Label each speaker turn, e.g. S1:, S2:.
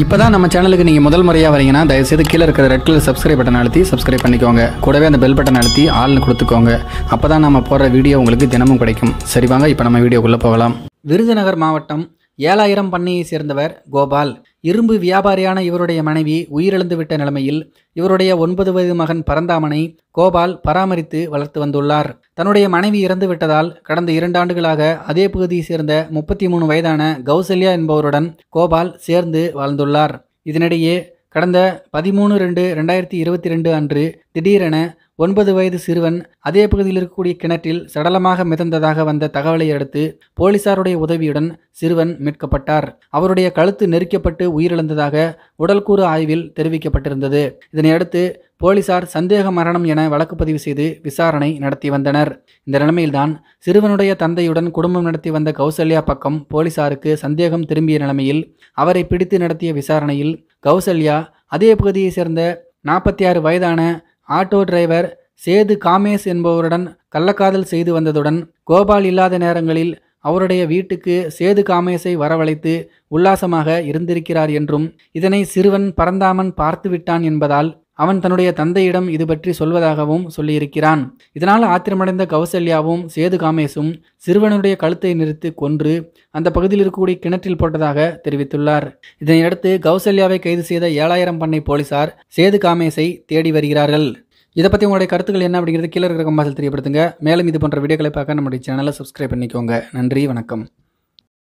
S1: இப்போ தான் நம்ம சேனலுக்கு நீங்கள் முதல் முறையாக வரீங்கன்னா தயவுசெய்து கீழே இருக்கிற ரெட் கலர் சப்ஸ்கிரைப் பட்டன் அழுத்தி சப்ஸ்கிரைப் பண்ணிக்கோங்க கூடவே அந்த பெல் பட்டன் அழுத்தி ஆள்னு கொடுத்துக்கோங்க அப்போ தான் நம்ம போடுற வீடியோ உங்களுக்கு தினமும் கிடைக்கும் சரி வாங்க இப்போ நம்ம வீடியோக்குள்ளே போகலாம் விருதுநகர் மாவட்டம் ஏழாயிரம் பண்ணையை சேர்ந்தவர் கோபால் இரும்பு வியாபாரியான இவருடைய மனைவி உயிரிழந்துவிட்ட நிலைமையில் இவருடைய ஒன்பது வயது மகன் பரந்தாமனை கோபால் பராமரித்து வளர்த்து வந்துள்ளார் தன்னுடைய மனைவி இறந்து விட்டதால் கடந்த இரண்டு ஆண்டுகளாக அதே பகுதியை சேர்ந்த முப்பத்தி மூணு வயதான கௌசல்யா என்பவருடன் கோபால் சேர்ந்து வாழ்ந்துள்ளார் இதனிடையே கடந்த பதிமூணு ரெண்டு ரெண்டாயிரத்தி இருபத்தி ரெண்டு அன்று திடீரென ஒன்பது வயது சிறுவன் அதே பகுதியில் இருக்கக்கூடிய கிணற்றில் சடலமாக மிதந்ததாக வந்த தகவலை அடுத்து போலீசாருடைய உதவியுடன் சிறுவன் மீட்கப்பட்டார் அவருடைய கழுத்து நெருக்கப்பட்டு உயிரிழந்ததாக உடல்கூறு ஆய்வில் தெரிவிக்கப்பட்டிருந்தது இதனையடுத்து போலீசார் சந்தேக மரணம் என வழக்கு பதிவு செய்து விசாரணை நடத்தி வந்தனர் இந்த நிலைமையில்தான் சிறுவனுடைய தந்தையுடன் குடும்பம் நடத்தி வந்த கௌசல்யா பக்கம் போலீசாருக்கு சந்தேகம் திரும்பிய நிலைமையில் அவரை பிடித்து நடத்திய விசாரணையில் கௌசல்யா அதே பகுதியைச் சேர்ந்த நாற்பத்தி ஆறு வயதான ஆட்டோ டிரைவர் சேது காமேஷ் என்பவருடன் கள்ளக்காதல் செய்து வந்ததுடன் கோபால் இல்லாத நேரங்களில் அவருடைய வீட்டுக்கு சேது காமேஷை வரவழைத்து உல்லாசமாக இருந்திருக்கிறார் என்றும் இதனை சிறுவன் பரந்தாமன் பார்த்துவிட்டான் என்பதால் அவன் தன்னுடைய தந்தையிடம் இது பற்றி சொல்வதாகவும் சொல்லியிருக்கிறான் இதனால் ஆத்திரமடைந்த கௌசல்யாவும் சேது காமேசும் சிறுவனுடைய கழுத்தை நிறுத்தி கொன்று அந்த பகுதியில் இருக்கக்கூடிய கிணற்றில் போட்டதாக தெரிவித்துள்ளார் இதனையடுத்து கௌசல்யாவை கைது செய்த ஏழாயிரம் பண்ணை போலீசார் சேது காமேசை தேடி வருகிறார்கள் இதை பற்றி உங்களுடைய கருத்துக்கள் என்ன அப்படிங்கிறது கீழே இருக்கிற கம்பாசல் தெரியப்படுத்துங்க மேலும் இது போன்ற வீடியோக்களை பார்க்க நம்முடைய சேனலை சப்ஸ்கிரைப் பண்ணிக்கோங்க நன்றி வணக்கம்